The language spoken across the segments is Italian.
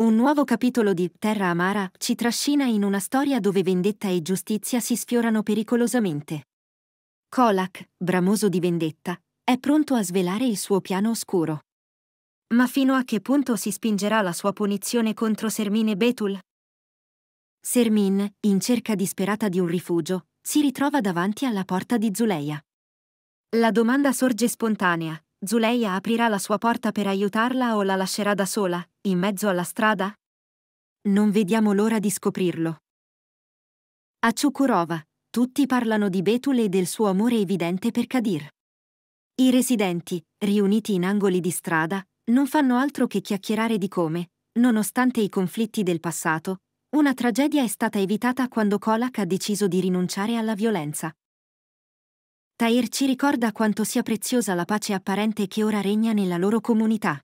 Un nuovo capitolo di Terra Amara ci trascina in una storia dove vendetta e giustizia si sfiorano pericolosamente. Kolak, bramoso di vendetta, è pronto a svelare il suo piano oscuro. Ma fino a che punto si spingerà la sua punizione contro Sermine Betul? Sermin, in cerca disperata di un rifugio, si ritrova davanti alla porta di Zuleia. La domanda sorge spontanea, Zuleia aprirà la sua porta per aiutarla o la lascerà da sola, in mezzo alla strada? Non vediamo l'ora di scoprirlo. A Ciukurova, tutti parlano di Betul e del suo amore evidente per Kadir. I residenti, riuniti in angoli di strada, non fanno altro che chiacchierare di come, nonostante i conflitti del passato, una tragedia è stata evitata quando Kolak ha deciso di rinunciare alla violenza. Tair ci ricorda quanto sia preziosa la pace apparente che ora regna nella loro comunità.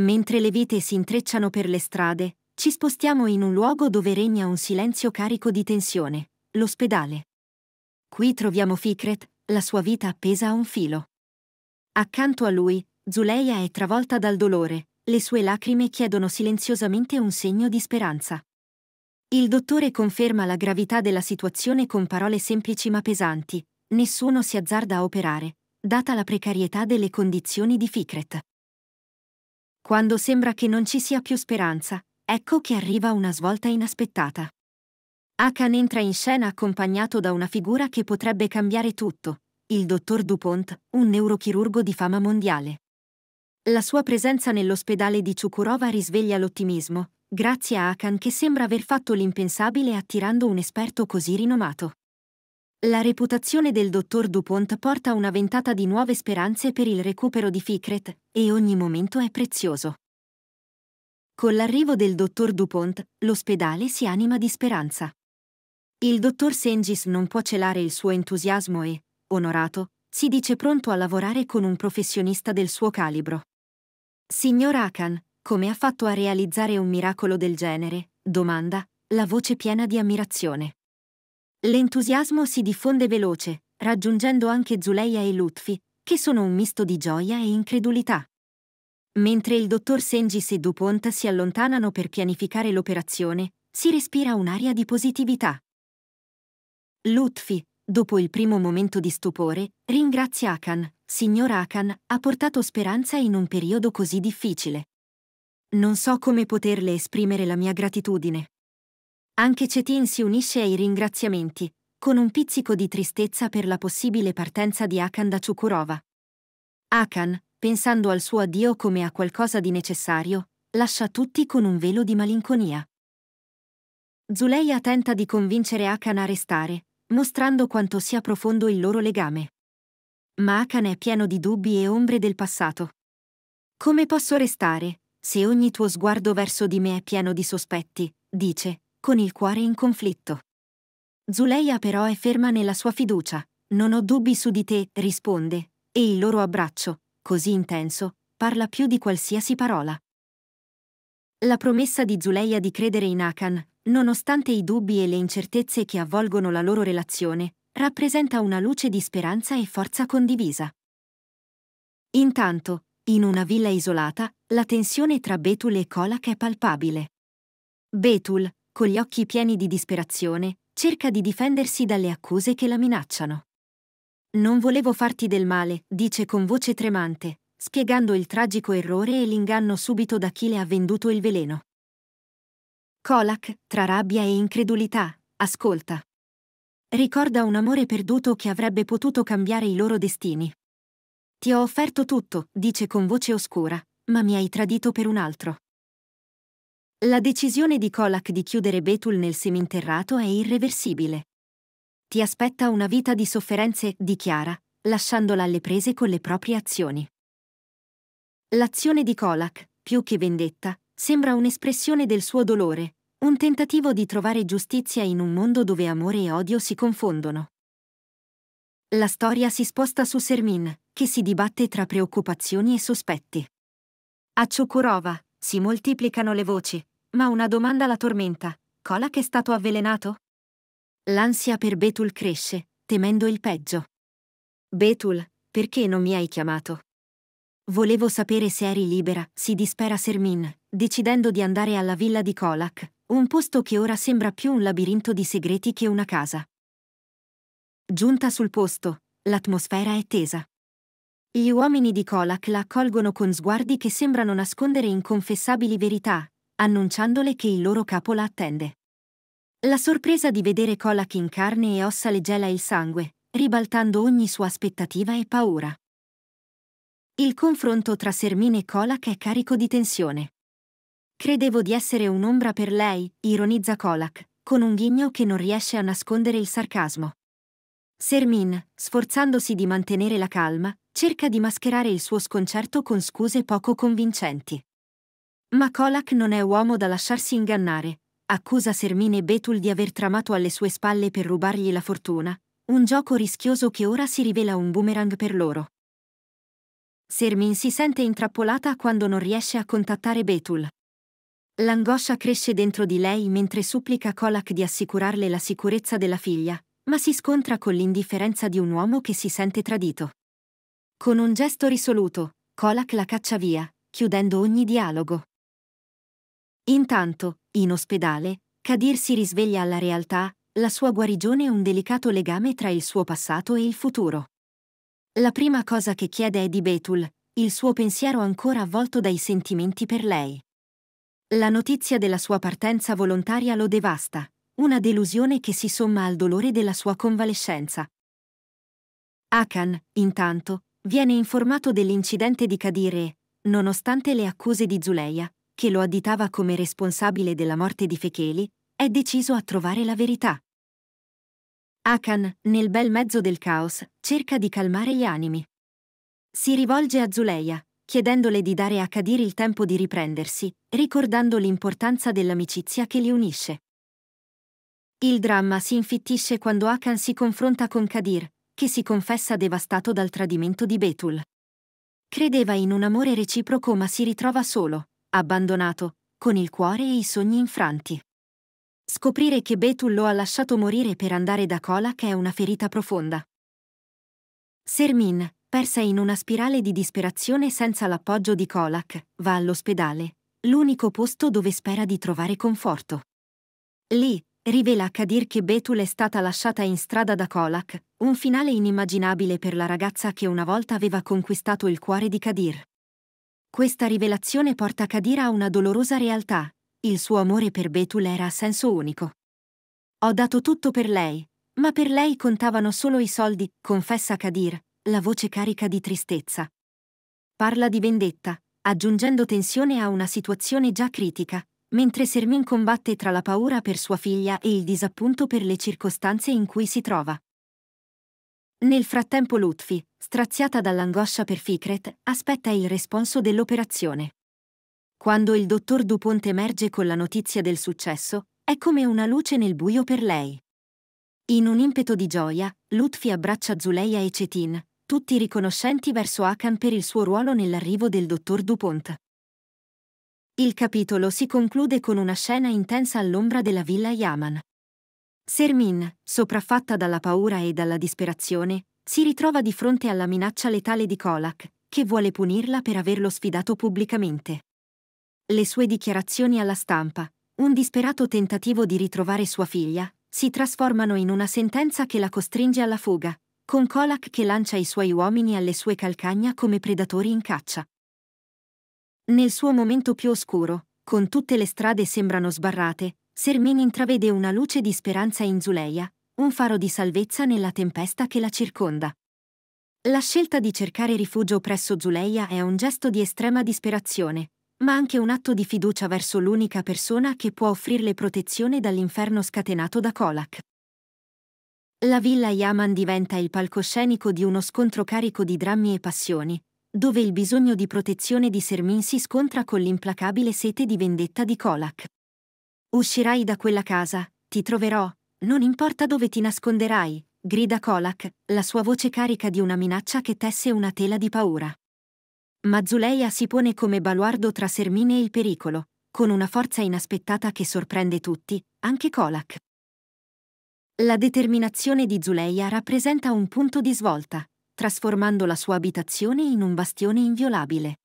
Mentre le vite si intrecciano per le strade, ci spostiamo in un luogo dove regna un silenzio carico di tensione, l'ospedale. Qui troviamo Fikret, la sua vita appesa a un filo. Accanto a lui, Zuleia è travolta dal dolore, le sue lacrime chiedono silenziosamente un segno di speranza. Il dottore conferma la gravità della situazione con parole semplici ma pesanti, nessuno si azzarda a operare, data la precarietà delle condizioni di Ficret. Quando sembra che non ci sia più speranza, ecco che arriva una svolta inaspettata. Akan entra in scena accompagnato da una figura che potrebbe cambiare tutto, il dottor Dupont, un neurochirurgo di fama mondiale. La sua presenza nell'ospedale di Chukurova risveglia l'ottimismo, grazie a Akan che sembra aver fatto l'impensabile attirando un esperto così rinomato. La reputazione del dottor Dupont porta una ventata di nuove speranze per il recupero di Ficret, e ogni momento è prezioso. Con l'arrivo del dottor Dupont, l'ospedale si anima di speranza. Il dottor Sengis non può celare il suo entusiasmo e, onorato, si dice pronto a lavorare con un professionista del suo calibro. Signor Akan, come ha fatto a realizzare un miracolo del genere? domanda, la voce piena di ammirazione. L'entusiasmo si diffonde veloce, raggiungendo anche Zuleia e Lutfi, che sono un misto di gioia e incredulità. Mentre il dottor Sengis e Dupont si allontanano per pianificare l'operazione, si respira un'aria di positività. Lutfi, dopo il primo momento di stupore, ringrazia Akan. Signor Akan, ha portato speranza in un periodo così difficile. Non so come poterle esprimere la mia gratitudine. Anche Cetin si unisce ai ringraziamenti, con un pizzico di tristezza per la possibile partenza di Akan da Chukurova. Akan, pensando al suo addio come a qualcosa di necessario, lascia tutti con un velo di malinconia. Zuleia tenta di convincere Akan a restare, mostrando quanto sia profondo il loro legame. Ma Akan è pieno di dubbi e ombre del passato. Come posso restare, se ogni tuo sguardo verso di me è pieno di sospetti, dice, con il cuore in conflitto. Zuleia però è ferma nella sua fiducia. Non ho dubbi su di te, risponde, e il loro abbraccio, così intenso, parla più di qualsiasi parola. La promessa di Zuleia di credere in Akan, nonostante i dubbi e le incertezze che avvolgono la loro relazione, rappresenta una luce di speranza e forza condivisa. Intanto, in una villa isolata, la tensione tra Betul e Kolak è palpabile. Betul, con gli occhi pieni di disperazione, cerca di difendersi dalle accuse che la minacciano. Non volevo farti del male, dice con voce tremante, spiegando il tragico errore e l'inganno subito da chi le ha venduto il veleno. Colac, tra rabbia e incredulità, ascolta. Ricorda un amore perduto che avrebbe potuto cambiare i loro destini. Ti ho offerto tutto, dice con voce oscura, ma mi hai tradito per un altro. La decisione di Kolak di chiudere Betul nel seminterrato è irreversibile. Ti aspetta una vita di sofferenze, dichiara, lasciandola alle prese con le proprie azioni. L'azione di Kolak, più che vendetta, sembra un'espressione del suo dolore, un tentativo di trovare giustizia in un mondo dove amore e odio si confondono. La storia si sposta su Sermin, che si dibatte tra preoccupazioni e sospetti. A Chokurova, si moltiplicano le voci, ma una domanda la tormenta. Colac è stato avvelenato? L'ansia per Betul cresce, temendo il peggio. Betul, perché non mi hai chiamato? Volevo sapere se eri libera, si dispera Sermin, decidendo di andare alla villa di Colac, un posto che ora sembra più un labirinto di segreti che una casa. Giunta sul posto, l'atmosfera è tesa. Gli uomini di Colac la accolgono con sguardi che sembrano nascondere inconfessabili verità, annunciandole che il loro capo la attende. La sorpresa di vedere Kolak in carne e ossa le gela il sangue, ribaltando ogni sua aspettativa e paura. Il confronto tra Sermine e Kolak è carico di tensione. Credevo di essere un'ombra per lei, ironizza Kolak, con un ghigno che non riesce a nascondere il sarcasmo. Sermin, sforzandosi di mantenere la calma, cerca di mascherare il suo sconcerto con scuse poco convincenti. Ma Colac non è uomo da lasciarsi ingannare. Accusa Sermine Betul di aver tramato alle sue spalle per rubargli la fortuna, un gioco rischioso che ora si rivela un boomerang per loro. Sermin si sente intrappolata quando non riesce a contattare Betul. L'angoscia cresce dentro di lei mentre supplica Colac di assicurarle la sicurezza della figlia, ma si scontra con l'indifferenza di un uomo che si sente tradito. Con un gesto risoluto, Colac la caccia via, chiudendo ogni dialogo. Intanto, in ospedale, Kadir si risveglia alla realtà, la sua guarigione è un delicato legame tra il suo passato e il futuro. La prima cosa che chiede è di Betul, il suo pensiero ancora avvolto dai sentimenti per lei. La notizia della sua partenza volontaria lo devasta, una delusione che si somma al dolore della sua convalescenza. Akan, intanto, viene informato dell'incidente di Kadir e, nonostante le accuse di Zuleia, che lo additava come responsabile della morte di Fecheli, è deciso a trovare la verità. Akan, nel bel mezzo del caos, cerca di calmare gli animi. Si rivolge a Zuleia, chiedendole di dare a Kadir il tempo di riprendersi, ricordando l'importanza dell'amicizia che li unisce. Il dramma si infittisce quando Akan si confronta con Kadir, che si confessa devastato dal tradimento di Betul. Credeva in un amore reciproco ma si ritrova solo abbandonato, con il cuore e i sogni infranti. Scoprire che Betul lo ha lasciato morire per andare da Kolak è una ferita profonda. Sermin, persa in una spirale di disperazione senza l'appoggio di Kolak, va all'ospedale, l'unico posto dove spera di trovare conforto. Lì, rivela a Kadir che Betul è stata lasciata in strada da Kolak, un finale inimmaginabile per la ragazza che una volta aveva conquistato il cuore di Kadir. Questa rivelazione porta Kadira a una dolorosa realtà. Il suo amore per Betul era a senso unico. Ho dato tutto per lei, ma per lei contavano solo i soldi, confessa Kadir, la voce carica di tristezza. Parla di vendetta, aggiungendo tensione a una situazione già critica, mentre Sermin combatte tra la paura per sua figlia e il disappunto per le circostanze in cui si trova. Nel frattempo Lutfi, straziata dall'angoscia per Ficret, aspetta il responso dell'operazione. Quando il dottor Dupont emerge con la notizia del successo, è come una luce nel buio per lei. In un impeto di gioia, Lutfi abbraccia Zuleia e Cetin, tutti riconoscenti verso Akan per il suo ruolo nell'arrivo del dottor Dupont. Il capitolo si conclude con una scena intensa all'ombra della villa Yaman. Sermin, sopraffatta dalla paura e dalla disperazione, si ritrova di fronte alla minaccia letale di Kolak, che vuole punirla per averlo sfidato pubblicamente. Le sue dichiarazioni alla stampa, un disperato tentativo di ritrovare sua figlia, si trasformano in una sentenza che la costringe alla fuga, con Kolak che lancia i suoi uomini alle sue calcagna come predatori in caccia. Nel suo momento più oscuro, con tutte le strade sembrano sbarrate, Sermin intravede una luce di speranza in Zuleia, un faro di salvezza nella tempesta che la circonda. La scelta di cercare rifugio presso Zuleia è un gesto di estrema disperazione, ma anche un atto di fiducia verso l'unica persona che può offrirle protezione dall'inferno scatenato da Kolak. La villa Yaman diventa il palcoscenico di uno scontro carico di drammi e passioni, dove il bisogno di protezione di Sermin si scontra con l'implacabile sete di vendetta di Kolak. Uscirai da quella casa, ti troverò, non importa dove ti nasconderai, grida Kolak, la sua voce carica di una minaccia che tesse una tela di paura. Ma Zuleia si pone come baluardo tra Sermine e il pericolo, con una forza inaspettata che sorprende tutti, anche Kolak. La determinazione di Zuleia rappresenta un punto di svolta, trasformando la sua abitazione in un bastione inviolabile.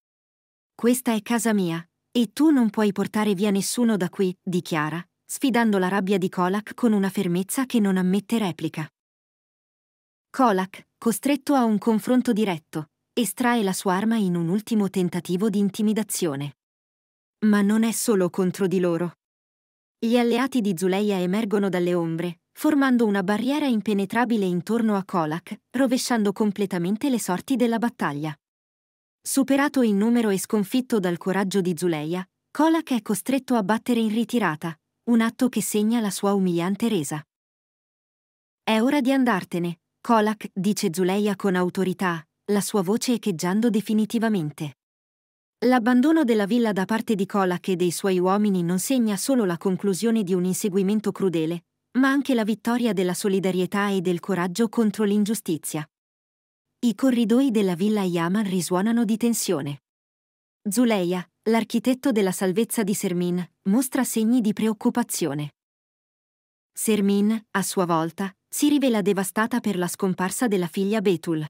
Questa è casa mia, e tu non puoi portare via nessuno da qui, dichiara, sfidando la rabbia di Kolak con una fermezza che non ammette replica. Kolak, costretto a un confronto diretto, estrae la sua arma in un ultimo tentativo di intimidazione. Ma non è solo contro di loro. Gli alleati di Zuleia emergono dalle ombre, formando una barriera impenetrabile intorno a Kolak, rovesciando completamente le sorti della battaglia. Superato in numero e sconfitto dal coraggio di Zuleia, Kolak è costretto a battere in ritirata, un atto che segna la sua umiliante resa. È ora di andartene, Kolak, dice Zuleia con autorità, la sua voce echeggiando definitivamente. L'abbandono della villa da parte di Kolak e dei suoi uomini non segna solo la conclusione di un inseguimento crudele, ma anche la vittoria della solidarietà e del coraggio contro l'ingiustizia. I corridoi della villa Yaman risuonano di tensione. Zuleia, l'architetto della salvezza di Sermin, mostra segni di preoccupazione. Sermin, a sua volta, si rivela devastata per la scomparsa della figlia Betul.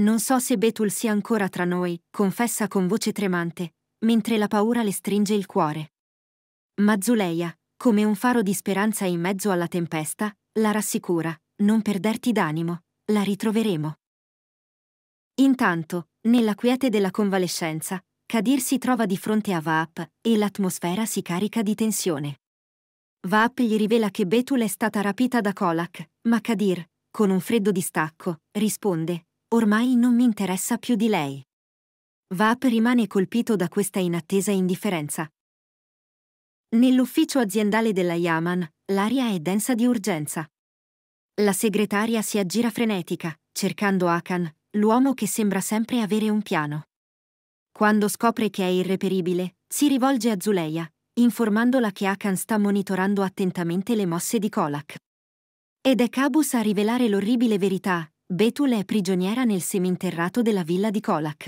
Non so se Betul sia ancora tra noi, confessa con voce tremante, mentre la paura le stringe il cuore. Ma Zuleia, come un faro di speranza in mezzo alla tempesta, la rassicura, non perderti d'animo, la ritroveremo. Intanto, nella quiete della convalescenza, Kadir si trova di fronte a Vaap e l'atmosfera si carica di tensione. Vaap gli rivela che Betul è stata rapita da Kolak, ma Kadir, con un freddo distacco, risponde «Ormai non mi interessa più di lei». Vaap rimane colpito da questa inattesa indifferenza. Nell'ufficio aziendale della Yaman, l'aria è densa di urgenza. La segretaria si aggira frenetica, cercando Akan, l'uomo che sembra sempre avere un piano. Quando scopre che è irreperibile, si rivolge a Zuleia, informandola che Akan sta monitorando attentamente le mosse di Kolak. Ed è Cabus a rivelare l'orribile verità, Betul è prigioniera nel seminterrato della villa di Kolak.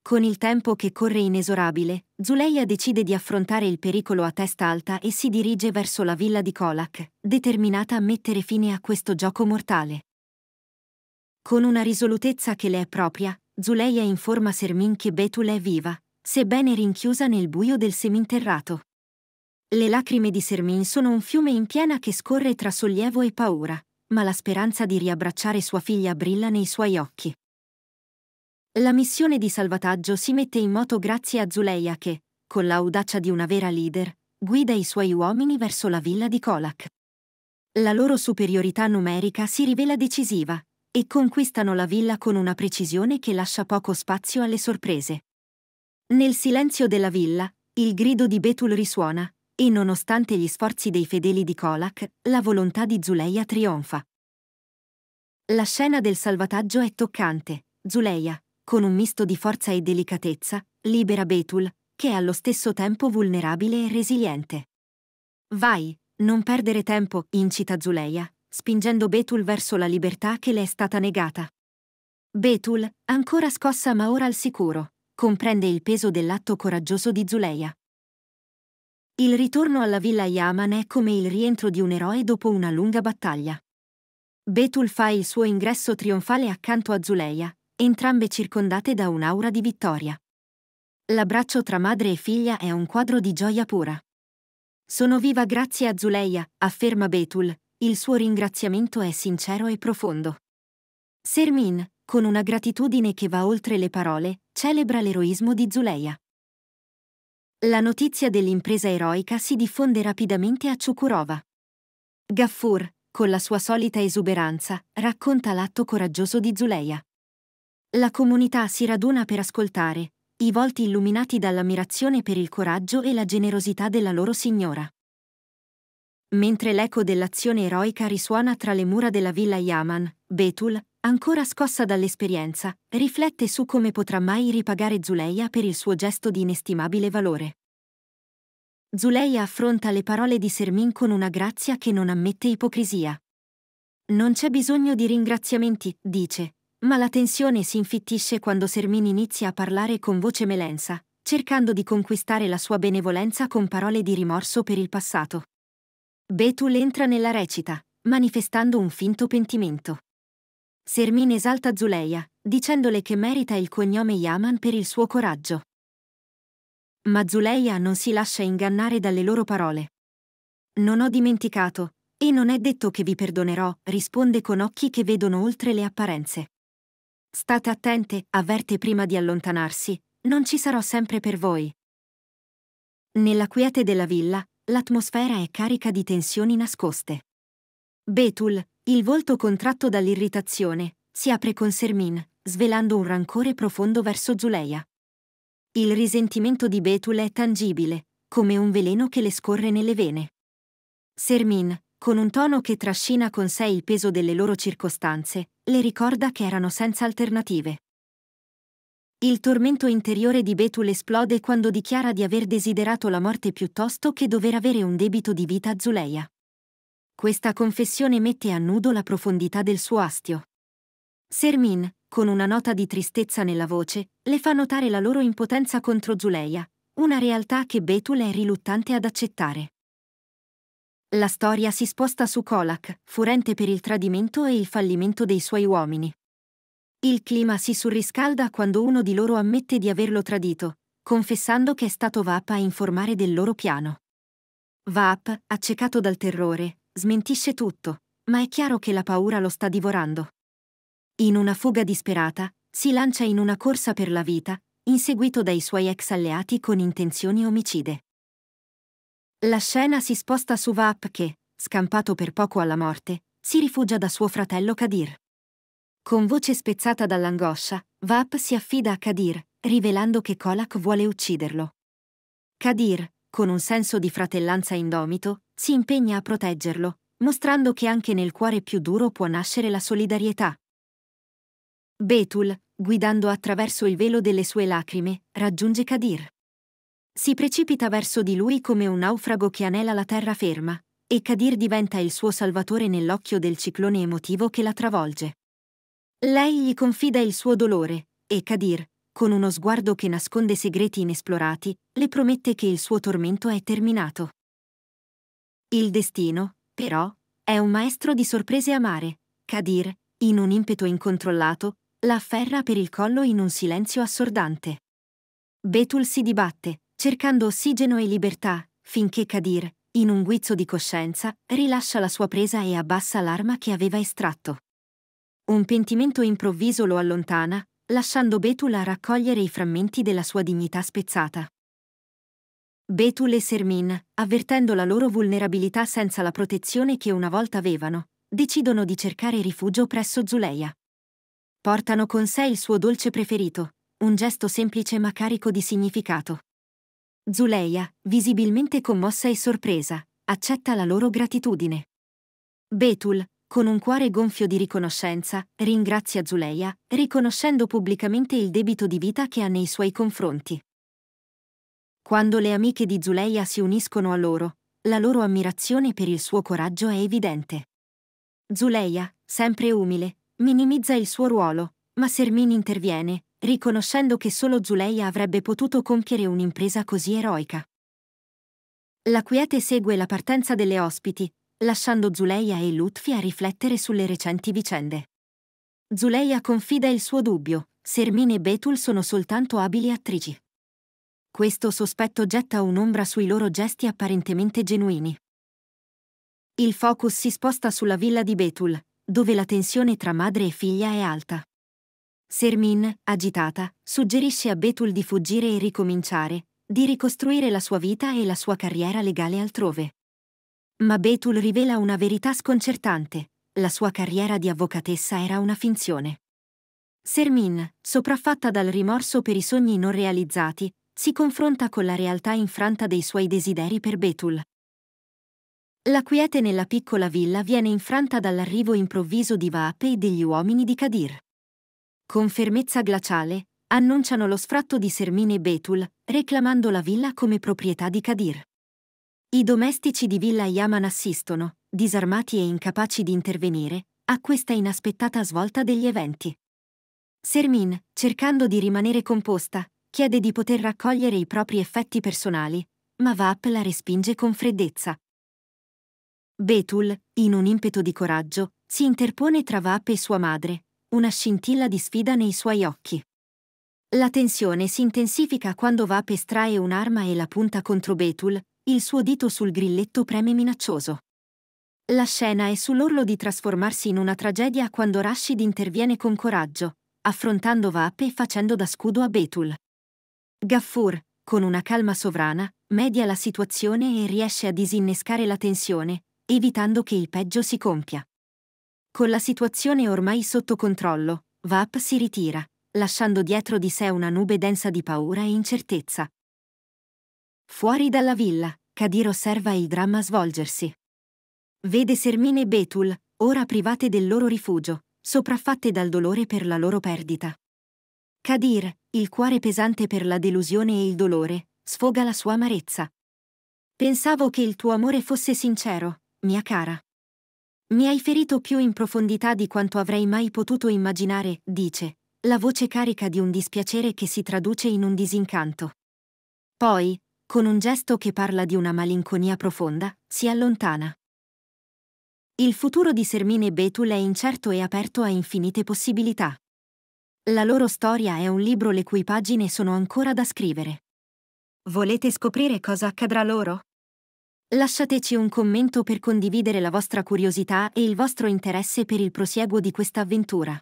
Con il tempo che corre inesorabile, Zuleia decide di affrontare il pericolo a testa alta e si dirige verso la villa di Kolak, determinata a mettere fine a questo gioco mortale. Con una risolutezza che le è propria, Zuleia informa Sermin che Betula è viva, sebbene rinchiusa nel buio del seminterrato. Le lacrime di Sermin sono un fiume in piena che scorre tra sollievo e paura, ma la speranza di riabbracciare sua figlia brilla nei suoi occhi. La missione di salvataggio si mette in moto grazie a Zuleia che, con l'audacia di una vera leader, guida i suoi uomini verso la villa di Kolak. La loro superiorità numerica si rivela decisiva, e conquistano la villa con una precisione che lascia poco spazio alle sorprese. Nel silenzio della villa, il grido di Betul risuona, e nonostante gli sforzi dei fedeli di Kolak, la volontà di Zuleia trionfa. La scena del salvataggio è toccante. Zuleia, con un misto di forza e delicatezza, libera Betul, che è allo stesso tempo vulnerabile e resiliente. Vai, non perdere tempo, incita Zuleia, spingendo Betul verso la libertà che le è stata negata. Betul, ancora scossa ma ora al sicuro, comprende il peso dell'atto coraggioso di Zuleia. Il ritorno alla villa Yaman è come il rientro di un eroe dopo una lunga battaglia. Betul fa il suo ingresso trionfale accanto a Zuleia, entrambe circondate da un'aura di vittoria. L'abbraccio tra madre e figlia è un quadro di gioia pura. Sono viva grazie a Zuleia, afferma Betul, il suo ringraziamento è sincero e profondo. Sermin, con una gratitudine che va oltre le parole, celebra l'eroismo di Zuleia. La notizia dell'impresa eroica si diffonde rapidamente a Ciukurova. Gaffur, con la sua solita esuberanza, racconta l'atto coraggioso di Zuleia. La comunità si raduna per ascoltare, i volti illuminati dall'ammirazione per il coraggio e la generosità della loro signora mentre l'eco dell'azione eroica risuona tra le mura della villa Yaman, Betul, ancora scossa dall'esperienza, riflette su come potrà mai ripagare Zuleia per il suo gesto di inestimabile valore. Zuleia affronta le parole di Sermin con una grazia che non ammette ipocrisia. Non c'è bisogno di ringraziamenti, dice, ma la tensione si infittisce quando Sermin inizia a parlare con voce melensa, cercando di conquistare la sua benevolenza con parole di rimorso per il passato. Betul entra nella recita, manifestando un finto pentimento. Sermin esalta Zuleia, dicendole che merita il cognome Yaman per il suo coraggio. Ma Zuleia non si lascia ingannare dalle loro parole. Non ho dimenticato, e non è detto che vi perdonerò, risponde con occhi che vedono oltre le apparenze. State attente, avverte prima di allontanarsi, non ci sarò sempre per voi. Nella quiete della villa, l'atmosfera è carica di tensioni nascoste. Betul, il volto contratto dall'irritazione, si apre con Sermin, svelando un rancore profondo verso Zuleia. Il risentimento di Betul è tangibile, come un veleno che le scorre nelle vene. Sermin, con un tono che trascina con sé il peso delle loro circostanze, le ricorda che erano senza alternative. Il tormento interiore di Betul esplode quando dichiara di aver desiderato la morte piuttosto che dover avere un debito di vita a Zuleia. Questa confessione mette a nudo la profondità del suo astio. Sermin, con una nota di tristezza nella voce, le fa notare la loro impotenza contro Zuleia, una realtà che Betul è riluttante ad accettare. La storia si sposta su Kolak, furente per il tradimento e il fallimento dei suoi uomini. Il clima si surriscalda quando uno di loro ammette di averlo tradito, confessando che è stato Vap a informare del loro piano. Vap, accecato dal terrore, smentisce tutto, ma è chiaro che la paura lo sta divorando. In una fuga disperata, si lancia in una corsa per la vita, inseguito dai suoi ex alleati con intenzioni omicide. La scena si sposta su Vap che, scampato per poco alla morte, si rifugia da suo fratello Kadir. Con voce spezzata dall'angoscia, Vap si affida a Kadir, rivelando che Kolak vuole ucciderlo. Kadir, con un senso di fratellanza indomito, si impegna a proteggerlo, mostrando che anche nel cuore più duro può nascere la solidarietà. Betul, guidando attraverso il velo delle sue lacrime, raggiunge Kadir. Si precipita verso di lui come un naufrago che anela la terraferma, e Kadir diventa il suo salvatore nell'occhio del ciclone emotivo che la travolge. Lei gli confida il suo dolore e Kadir, con uno sguardo che nasconde segreti inesplorati, le promette che il suo tormento è terminato. Il destino, però, è un maestro di sorprese amare. Kadir, in un impeto incontrollato, la afferra per il collo in un silenzio assordante. Betul si dibatte, cercando ossigeno e libertà, finché Kadir, in un guizzo di coscienza, rilascia la sua presa e abbassa l'arma che aveva estratto. Un pentimento improvviso lo allontana, lasciando Betula raccogliere i frammenti della sua dignità spezzata. Betul e Sermin, avvertendo la loro vulnerabilità senza la protezione che una volta avevano, decidono di cercare rifugio presso Zuleia. Portano con sé il suo dolce preferito, un gesto semplice ma carico di significato. Zuleia, visibilmente commossa e sorpresa, accetta la loro gratitudine. Betul, con un cuore gonfio di riconoscenza, ringrazia Zuleia, riconoscendo pubblicamente il debito di vita che ha nei suoi confronti. Quando le amiche di Zuleia si uniscono a loro, la loro ammirazione per il suo coraggio è evidente. Zuleia, sempre umile, minimizza il suo ruolo, ma Sermin interviene, riconoscendo che solo Zuleia avrebbe potuto compiere un'impresa così eroica. La quiete segue la partenza delle ospiti, lasciando Zuleia e Lutfi a riflettere sulle recenti vicende. Zuleia confida il suo dubbio, Sermin e Betul sono soltanto abili attrici. Questo sospetto getta un'ombra sui loro gesti apparentemente genuini. Il focus si sposta sulla villa di Betul, dove la tensione tra madre e figlia è alta. Sermin, agitata, suggerisce a Betul di fuggire e ricominciare, di ricostruire la sua vita e la sua carriera legale altrove. Ma Betul rivela una verità sconcertante. La sua carriera di avvocatessa era una finzione. Sermin, sopraffatta dal rimorso per i sogni non realizzati, si confronta con la realtà infranta dei suoi desideri per Betul. La quiete nella piccola villa viene infranta dall'arrivo improvviso di Vaape e degli uomini di Kadir. Con fermezza glaciale, annunciano lo sfratto di Sermin e Betul, reclamando la villa come proprietà di Kadir. I domestici di Villa Yaman assistono, disarmati e incapaci di intervenire, a questa inaspettata svolta degli eventi. Sermin, cercando di rimanere composta, chiede di poter raccogliere i propri effetti personali, ma Vap la respinge con freddezza. Betul, in un impeto di coraggio, si interpone tra Vap e sua madre, una scintilla di sfida nei suoi occhi. La tensione si intensifica quando Vap estrae un'arma e la punta contro Betul, il suo dito sul grilletto preme minaccioso. La scena è sull'orlo di trasformarsi in una tragedia quando Rashid interviene con coraggio, affrontando Vap e facendo da scudo a Betul. Gaffur, con una calma sovrana, media la situazione e riesce a disinnescare la tensione, evitando che il peggio si compia. Con la situazione ormai sotto controllo, Vap si ritira, lasciando dietro di sé una nube densa di paura e incertezza, Fuori dalla villa, Kadir osserva il dramma svolgersi. Vede Sermine e Betul, ora private del loro rifugio, sopraffatte dal dolore per la loro perdita. Kadir, il cuore pesante per la delusione e il dolore, sfoga la sua amarezza. Pensavo che il tuo amore fosse sincero, mia cara. Mi hai ferito più in profondità di quanto avrei mai potuto immaginare, dice, la voce carica di un dispiacere che si traduce in un disincanto. Poi, con un gesto che parla di una malinconia profonda, si allontana. Il futuro di Sermine e Betul è incerto e aperto a infinite possibilità. La loro storia è un libro le cui pagine sono ancora da scrivere. Volete scoprire cosa accadrà loro? Lasciateci un commento per condividere la vostra curiosità e il vostro interesse per il prosieguo di questa avventura.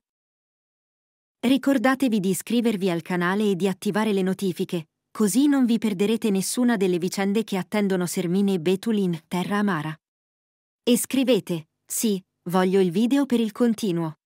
Ricordatevi di iscrivervi al canale e di attivare le notifiche, così non vi perderete nessuna delle vicende che attendono Sermine e Betulin, Terra Amara. E scrivete, sì, voglio il video per il continuo.